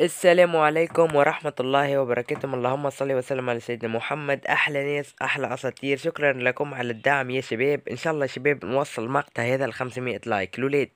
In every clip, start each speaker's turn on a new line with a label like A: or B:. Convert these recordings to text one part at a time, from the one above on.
A: السلام عليكم ورحمة الله وبركاته اللهم صل وسلم على سيدنا محمد أحلى ناس أحلى أساطير شكرا لكم على الدعم يا شباب إن شاء الله شباب نوصل مقطع هذا ل 500 لايك لولاد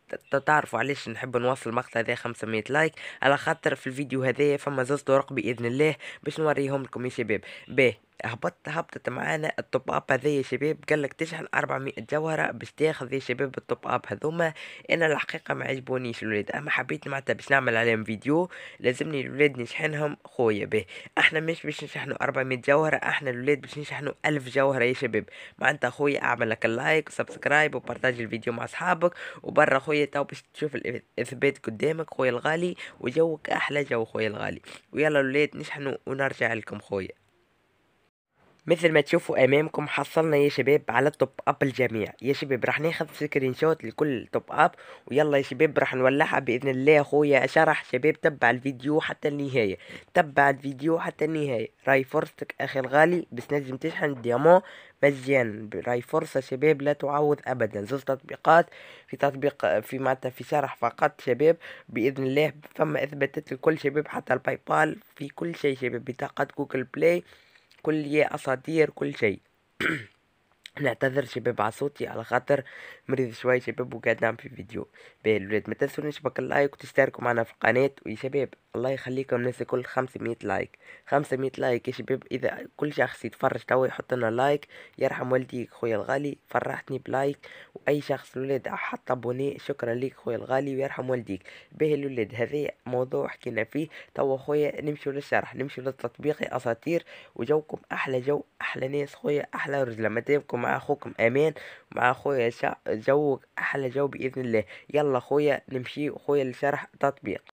A: تعرفوا علاش نحب نوصل مقطع هذا 500 لايك على خاطر في الفيديو هذا فما زوز طرق بإذن الله باش نوريهم لكم يا شباب باه هبطت هبطت معانا التوب اب هذي يا شباب قال لك تشحن 400 جوهره باش تاخذ يا شباب التوب اب هذوما انا الحقيقه ما عجبونيش الولاد اما حبيت معناتها باش نعمل عليهم فيديو لازمني الولاد نشحنهم خويا به احنا مش باش نشحنوا 400 جوهره احنا الولاد باش نشحنوا 1000 جوهره يا شباب معناتها خويا اعمل لك اللايك وسبسكرايب وبارتاج الفيديو مع اصحابك وبرا خويا تو باش تشوف الاثبات قدامك خويا الغالي وجوك احلى جو خويا الغالي ويلا الولاد نشحنوا ونرجع لكم خويا مثل ما تشوفوا امامكم حصلنا يا شباب على التوب اب الجميع يا شباب راح ناخذ سكرين شوت لكل توب اب ويلا يا شباب راح نولعها باذن الله اخويا شرح شباب تبع الفيديو حتى النهايه تبع الفيديو حتى النهايه راي فرصتك اخي الغالي بس لازم تشحن الديامو مزيان راي فرصة شباب لا تعوض أبدا زوز تطبيقات في تطبيق في معناتها في شرح فقط شباب بإذن الله فما أثبتت لكل شباب حتى الباي بال في كل شيء شباب بطاقة جوجل بلاي كلية أساطير كل شيء نعتذر شباب على صوتي على خاطر مريض شوي شباب وقاعد نعمل في فيديو باهي الولاد ما تنسونيش نشبك اللايك وتشتركوا معنا في القناة ويا شباب الله يخليكم الناس الكل 500 لايك 500 لايك يا شباب إذا كل شخص يتفرج توا يحط لنا لايك يرحم والديك خويا الغالي فرحتني بلايك وأي شخص الولاد حط ابوني شكرا ليك خويا الغالي ويرحم والديك باهي الولاد هذا موضوع حكينا فيه توا خويا نمشيو للشرح نمشيو للتطبيق يا أساطير وجوكم أحلى جو أحلى ناس خويا أحلى رجلة مادامكم مع اخوكم امين ومع اخويا جوك احلى جو باذن الله يلا اخويا نمشي اخويا لشرح تطبيق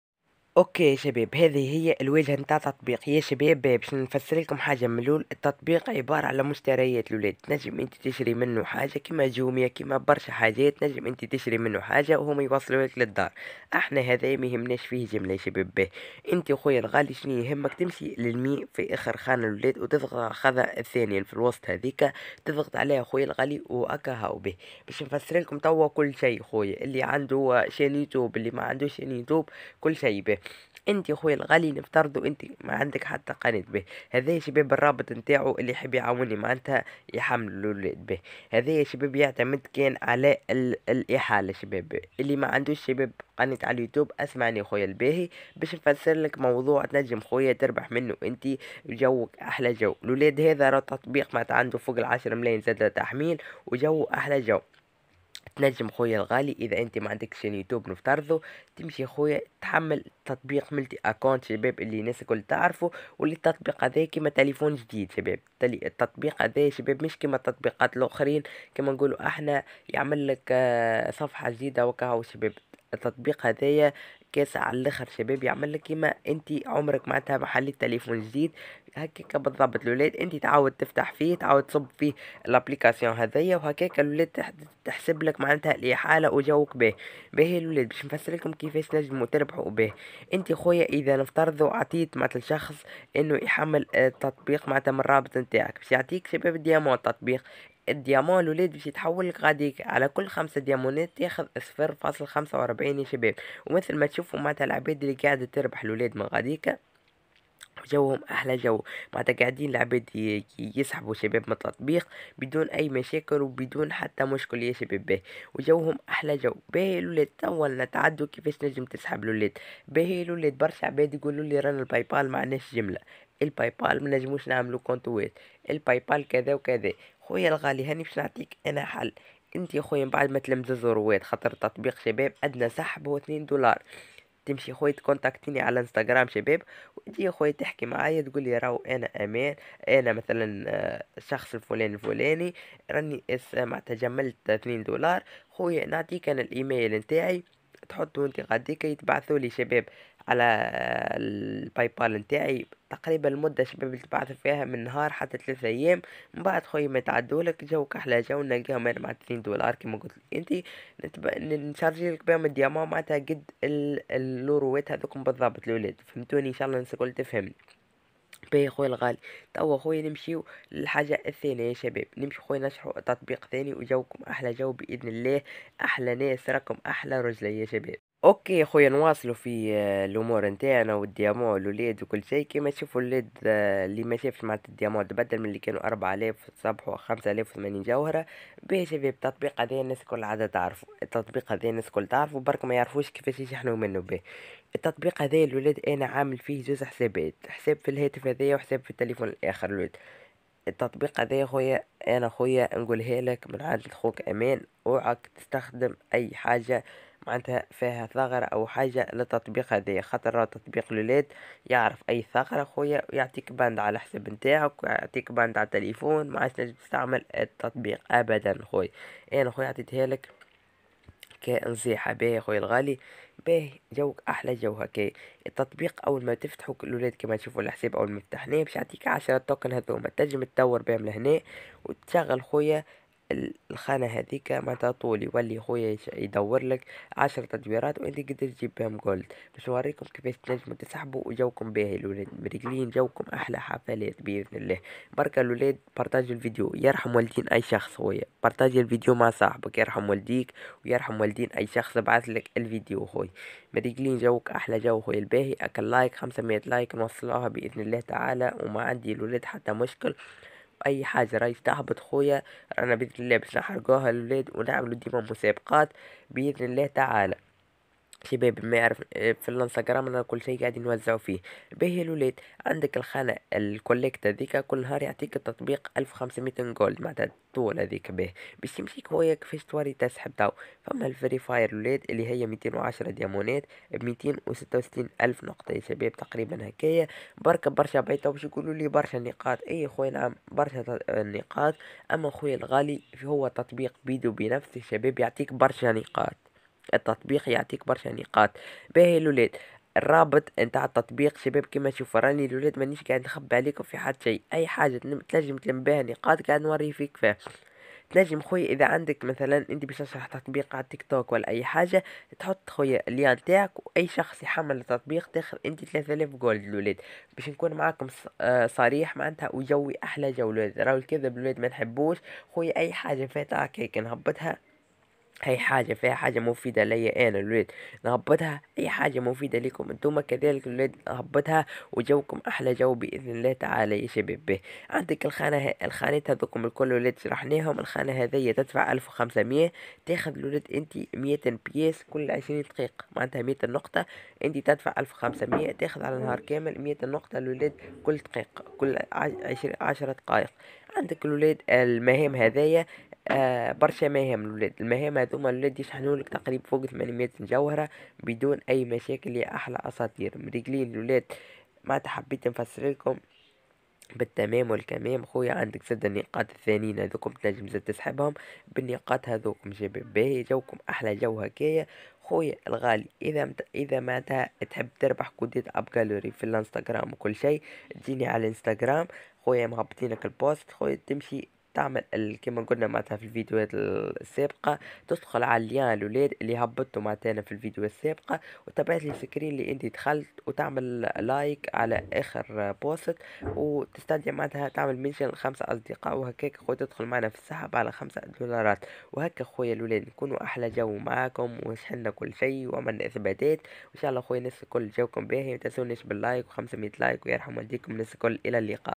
A: اوكي شباب هذه هي الواجهه نتاع تطبيق يا شباب باش نفسر لكم حاجه من الاول التطبيق عباره على مشتريات الاولاد تنجم انت تشري منه حاجه كيما جوميا كيما برشا حاجات تنجم انت تشري منه حاجه وهم يوصلوا لك للدار احنا هذا ما يهمناش فيه جمله يا شباب به انت خويا الغالي شنو يهمك تمشي للمي في اخر خانه الاولاد وتضغط على خذا الثانيه في الوسط هذيك تضغط عليها خويا الغالي واكا هاو به باش نفسر لكم توا كل شيء خويا اللي عنده شان يوتيوب اللي ما عندوش شان يوتيوب كل شيء به انت خويا الغالي نفترضوا انت ما عندك حتى قناه به هذا يا شباب الرابط نتاعو اللي يحب يعاوني معناتها يحملوا الولاد به هذا يا شباب يعتمد كان على ال... الاحاله شباب اللي ما عندوش شباب قناه على اليوتيوب اسمعني خويا الباهي باش نفسر لك موضوع تنجم خويا تربح منه انت جوك احلى جو الولاد هذا راه تطبيق ما عنده فوق العشر ملايين زاد تحميل وجو احلى جو تنجم خويا الغالي اذا انت ما عندكش يوتيوب نفترضو تمشي خويا تحمل تطبيق ملتي اكونت شباب اللي الناس الكل تعرفه واللي التطبيق هذا كيما تليفون جديد شباب التطبيق هذا شباب مش كيما التطبيقات الاخرين كيما نقولوا احنا يعمل لك آه، صفحه جديده وكاو شباب التطبيق هذايا كاسة على الاخر شباب يعمل لك كيما انت عمرك معناتها محل التليفون جديد هكاك بالضبط الولاد انت تعاود تفتح فيه تعاود تصب فيه الابليكاسيون هذيا وهكاك الولاد تحسب لك معناتها الاحاله وجوك به باهي الولاد باش نفسر لكم كيفاش نجموا تربحوا به انت خويا اذا نفترضوا عطيت مع الشخص انه يحمل آه، التطبيق معناتها من الرابط نتاعك باش يعطيك شباب ديامون التطبيق الديامون الولاد باش يتحول لك غاديك على كل خمسة ديامونات تاخذ صفر فاصل خمسة وأربعين يا شباب ومثل ما تشوفوا معناتها العباد اللي قاعدة تربح الولاد من غاديكا جوهم احلى جو معناتها قاعدين العباد يسحبوا شباب من التطبيق بدون اي مشاكل وبدون حتى مشكل يا شباب باهي وجوهم احلى جو باهي الولاد توا نتعدوا كيفاش نجم تسحب الولاد باهي الولاد برشا عباد يقولوا لي رانا الباي بال معناش جمله الباي بال ما نجموش نعملوا كونتوات الباي بال كذا وكذا خويا الغالي هاني باش نعطيك انا حل انت يا خويا من بعد ما تلمز رواد خاطر تطبيق شباب ادنى سحب هو 2 دولار تمشي خويا تكونتاكتيني على انستغرام شباب وانت يا خويا تحكي معايا تقول لي راهو انا امان انا مثلا آه، الشخص الفلاني الفلاني راني معناتها جملت 2 دولار خويا نعطيك انا الايميل نتاعي تحطو انت غاديك يتبعثوا لي شباب على الباي بال نتاعي تقريبا المده شباب اللي تبعث فيها من نهار حتى ثلاثة ايام من بعد خويا ما تعدولك جو كحلة جو نلقاها مع 30 دولار كيما قلت لك انت نشارجي لك بهم الديامون معناتها قد اللوروات هذوكم بالضبط الاولاد فهمتوني ان شاء الله الناس الكل تفهمني باهي خويا الغالي توا خويا نمشيو للحاجة الثانية يا شباب نمشي خويا نشحو تطبيق ثاني وجوكم أحلى جو بإذن الله أحلى ناس راكم أحلى رجلة يا شباب اوكي خويا نواصلوا في آه، الامور نتاعنا والديامون الاولاد وكل شيء كيما تشوفوا الاولاد آه، اللي ما شافش معناتها الديامون تبدل من اللي كانوا 4000 صبحوا 5080 جوهره باهي شباب التطبيق هذا الناس الكل عاده تعرفوا التطبيق هذا الناس الكل تعرفوا برك ما يعرفوش كيفاش يشحنوا منه به التطبيق هذا الولاد انا عامل فيه جوز حسابات حساب في الهاتف هذايا وحساب في التليفون الاخر الولاد التطبيق هذا خويا انا خويا نقولها لك من عند خوك امان اوعك تستخدم اي حاجه معناتها فيها ثغرة أو حاجة للتطبيق هذا خاطر تطبيق الولاد يعرف أي ثغرة خويا ويعطيك بند على حساب نتاعك ويعطيك بند على التليفون ما عادش تنجم تستعمل التطبيق أبدا خويا أنا خويا عطيتها لك كنصيحة باهية خويا الغالي باه جوك احلى جو هكا التطبيق اول ما تفتحوا الاولاد كما تشوفوا الحساب اول ما تفتحناه باش يعطيك 10 توكن هذوما تنجم تدور بهم لهنا وتشغل خويا الخانة هذيك ما تطول يولي خويا يدور لك عشر تدويرات وانت قدر تجيب بهم جولد باش نوريكم كيفاش تنجموا تسحبوا وجوكم باهي الولاد مريقلين جوكم احلى حفلات باذن الله بركة الولاد بارتاجوا الفيديو يرحم والدين اي شخص خويا بارتاجي الفيديو مع صاحبك يرحم والديك ويرحم والدين اي شخص بعث لك الفيديو خويا مريقلين جوك احلى جو خويا الباهي اكل لايك خمسمية لايك نوصلوها باذن الله تعالى وما عندي الولاد حتى مشكل اي حاجه راي تهبط خويا رانا باذن الله باش نحرقوها الاولاد ونعملوا ديما مسابقات باذن الله تعالى شباب ما يعرف آه، في الانستغرام انا كل شيء قاعدين نوزعو فيه باهي الولاد عندك الخانة الكوليكت هذيك كل نهار يعطيك التطبيق ألف جولد معناتها الطول هذيك باه باش يمشيك هويا كيفاش توري تسحب تو فما الفري فاير الولاد اللي هي ميتين وعشرة ديامونات بميتين وستة وستين ألف نقطة يا شباب تقريبا هكايا برك برشا بعيطة باش يقولوا لي برشا نقاط اي خويا نعم برشا آه، نقاط اما خويا الغالي هو تطبيق بيدو بنفسه شباب يعطيك برشا نقاط التطبيق يعطيك برشا نقاط باهي الولاد الرابط نتاع التطبيق شباب كيما تشوفوا راني الولاد مانيش قاعد نخبي عليكم في حد شيء اي حاجه تنجم تلم بها نقاط قاعد نوري فيك فيها تنجم خويا اذا عندك مثلا انت باش تشرح تطبيق على تيك توك ولا اي حاجه تحط خويا الليان تاعك واي شخص يحمل التطبيق تاخذ انت 3000 جولد الولاد باش نكون معاكم آه، صريح معناتها وجوي احلى جو الاولاد راهو الكذب الولاد ما نحبوش خويا اي حاجه فاتك هيك نهبطها اي حاجه فيها حاجه مفيده ليا انا الولاد نهبطها اي حاجه مفيده لكم انتم كذلك الولاد نهبطها وجوكم احلى جو باذن الله تعالى يا شباب به عندك الخانه الخانات هذوكم الكل الولاد شرحناهم الخانه هذيا تدفع 1500 تاخذ الولاد انت 100 بيس كل 20 دقيقه معناتها 100 نقطه انت تدفع 1500 تاخذ على نهار كامل 100 نقطه الولاد كل دقيقه كل 10 دقائق عندك الولاد المهام هذايا آه، برشا مهام الولاد المهام هذوما الولاد يشحنوا لك تقريبا فوق 800 جوهرة بدون أي مشاكل يا أحلى أساطير مريقلين الولاد ما حبيت نفسر لكم بالتمام والكمام خويا عندك زاد النقاط الثانيين هذوكم تنجم زاد تسحبهم بالنقاط هذوكم شباب باهي جوكم احلى جو هكايا خويا الغالي اذا مت... اذا معناتها تحب تربح كوديت اب جالوري في الانستغرام وكل شيء تجيني على الانستغرام خويا مهبطينك البوست خويا تمشي تعمل كما قلنا معناتها في الفيديوهات السابقه تدخل على الليان الاولاد اللي هبطته معناتها في الفيديو السابقه وتبعت لي سكرين اللي انت دخلت وتعمل لايك على اخر بوست وتستدعي معناتها تعمل منشن لخمسه اصدقاء وهكاك خويا تدخل معنا في السحب على خمسة دولارات وهكا خويا الاولاد نكونوا احلى جو معاكم وشحنا كل شيء وعملنا اثباتات وان شاء الله خويا الناس الكل جوكم باهي ما باللايك و500 لايك ويرحم والديكم الناس الكل الى اللقاء